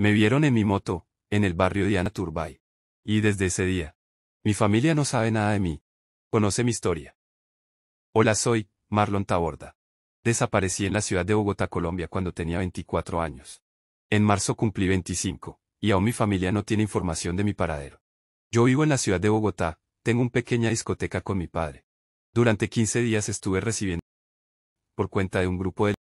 Me vieron en mi moto, en el barrio de Anaturbay. Y desde ese día. Mi familia no sabe nada de mí. Conoce mi historia. Hola soy, Marlon Taborda. Desaparecí en la ciudad de Bogotá, Colombia cuando tenía 24 años. En marzo cumplí 25, y aún mi familia no tiene información de mi paradero. Yo vivo en la ciudad de Bogotá, tengo una pequeña discoteca con mi padre. Durante 15 días estuve recibiendo por cuenta de un grupo de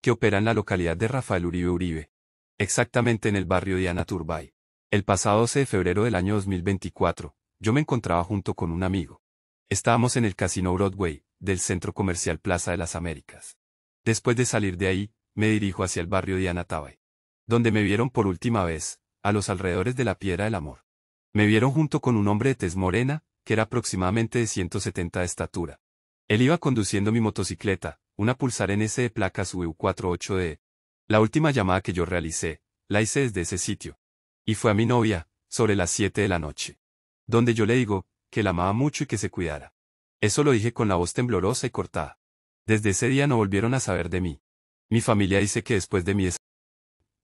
que opera en la localidad de Rafael Uribe Uribe, Exactamente en el barrio de Turbay. El pasado 12 de febrero del año 2024, yo me encontraba junto con un amigo. Estábamos en el Casino Broadway, del centro comercial Plaza de las Américas. Después de salir de ahí, me dirijo hacia el barrio de Anatabay, donde me vieron por última vez, a los alrededores de la Piedra del Amor. Me vieron junto con un hombre de tez morena, que era aproximadamente de 170 de estatura. Él iba conduciendo mi motocicleta, una Pulsar NS de placas u 48 d la última llamada que yo realicé, la hice desde ese sitio. Y fue a mi novia, sobre las 7 de la noche. Donde yo le digo, que la amaba mucho y que se cuidara. Eso lo dije con la voz temblorosa y cortada. Desde ese día no volvieron a saber de mí. Mi familia dice que después de mi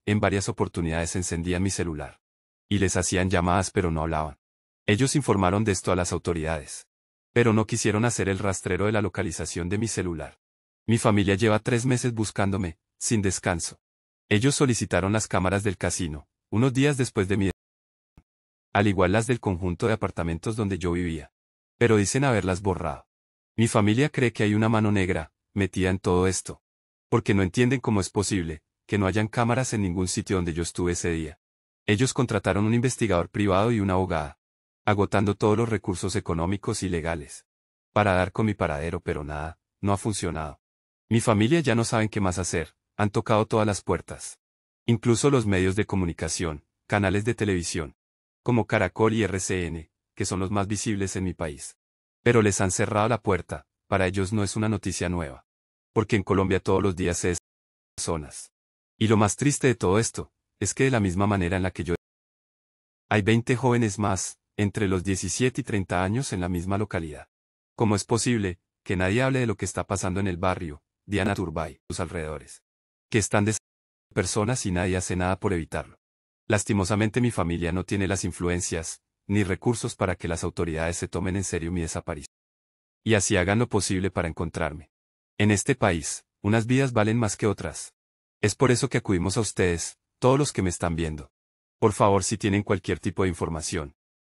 en varias oportunidades encendían mi celular. Y les hacían llamadas pero no hablaban. Ellos informaron de esto a las autoridades. Pero no quisieron hacer el rastrero de la localización de mi celular. Mi familia lleva tres meses buscándome, sin descanso. Ellos solicitaron las cámaras del casino, unos días después de mi al igual las del conjunto de apartamentos donde yo vivía. Pero dicen haberlas borrado. Mi familia cree que hay una mano negra, metida en todo esto. Porque no entienden cómo es posible, que no hayan cámaras en ningún sitio donde yo estuve ese día. Ellos contrataron un investigador privado y una abogada, agotando todos los recursos económicos y legales, para dar con mi paradero, pero nada, no ha funcionado. Mi familia ya no saben qué más hacer, han tocado todas las puertas. Incluso los medios de comunicación, canales de televisión, como Caracol y RCN, que son los más visibles en mi país. Pero les han cerrado la puerta, para ellos no es una noticia nueva. Porque en Colombia todos los días es personas. Y lo más triste de todo esto, es que de la misma manera en la que yo... Hay 20 jóvenes más, entre los 17 y 30 años en la misma localidad. ¿Cómo es posible, que nadie hable de lo que está pasando en el barrio, Diana Turbay, sus alrededores? que están de personas y nadie hace nada por evitarlo. Lastimosamente mi familia no tiene las influencias, ni recursos para que las autoridades se tomen en serio mi desaparición. Y así hagan lo posible para encontrarme. En este país, unas vidas valen más que otras. Es por eso que acudimos a ustedes, todos los que me están viendo. Por favor, si tienen cualquier tipo de información,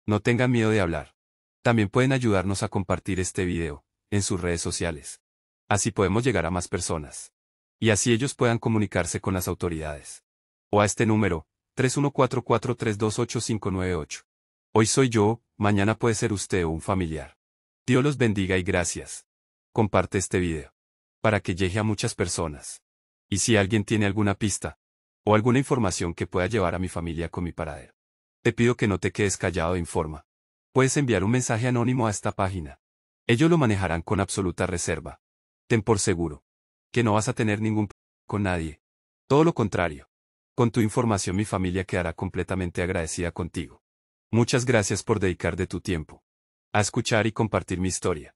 no tengan miedo de hablar. También pueden ayudarnos a compartir este video, en sus redes sociales. Así podemos llegar a más personas y así ellos puedan comunicarse con las autoridades. O a este número, 3144328598. Hoy soy yo, mañana puede ser usted o un familiar. Dios los bendiga y gracias. Comparte este video. Para que llegue a muchas personas. Y si alguien tiene alguna pista, o alguna información que pueda llevar a mi familia con mi paradero, te pido que no te quedes callado e informa. Puedes enviar un mensaje anónimo a esta página. Ellos lo manejarán con absoluta reserva. Ten por seguro que no vas a tener ningún con nadie. Todo lo contrario. Con tu información mi familia quedará completamente agradecida contigo. Muchas gracias por dedicar de tu tiempo a escuchar y compartir mi historia.